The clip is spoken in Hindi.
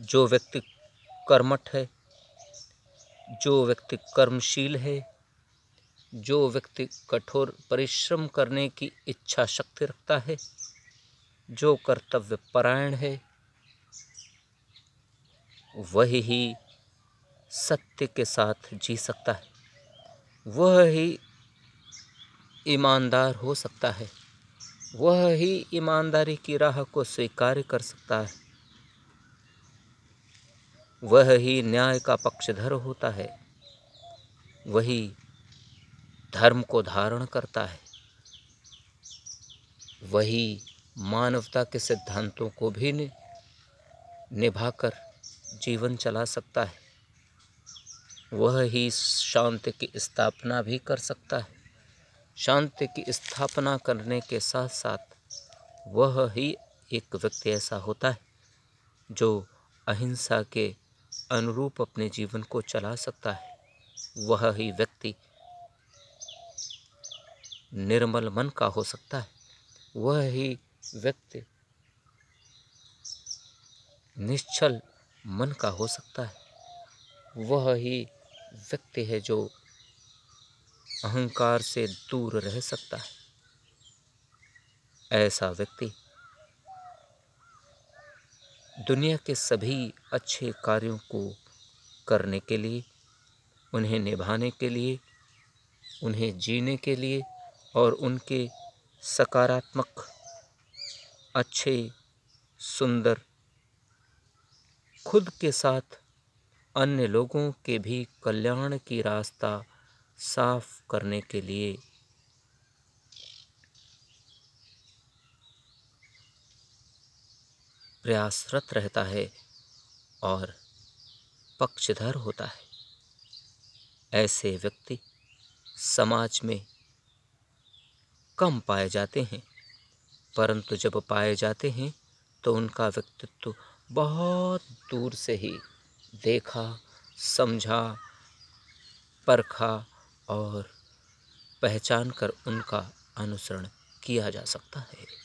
जो व्यक्ति कर्मठ है जो व्यक्ति कर्मशील है जो व्यक्ति कठोर परिश्रम करने की इच्छा शक्ति रखता है जो कर्तव्य परायण है वही ही सत्य के साथ जी सकता है वह ही ईमानदार हो सकता है वह ही ईमानदारी की राह को स्वीकार कर सकता है वह ही न्याय का पक्षधर होता है वही धर्म को धारण करता है वही मानवता के सिद्धांतों को भी निभाकर जीवन चला सकता है वह ही शांति की स्थापना भी कर सकता है शांति की स्थापना करने के साथ साथ वह ही एक व्यक्ति ऐसा होता है जो अहिंसा के अनुरूप अपने जीवन को चला सकता है वह ही व्यक्ति निर्मल मन का हो सकता है वह ही व्यक्ति निश्चल मन का हो सकता है वह ही व्यक्ति है जो अहंकार से दूर रह सकता है ऐसा व्यक्ति दुनिया के सभी अच्छे कार्यों को करने के लिए उन्हें निभाने के लिए उन्हें जीने के लिए और उनके सकारात्मक अच्छे सुंदर खुद के साथ अन्य लोगों के भी कल्याण की रास्ता साफ करने के लिए प्रयासरत रहता है और पक्षधर होता है ऐसे व्यक्ति समाज में कम पाए जाते हैं परंतु जब पाए जाते हैं तो उनका व्यक्तित्व बहुत दूर से ही देखा समझा परखा और पहचान कर उनका अनुसरण किया जा सकता है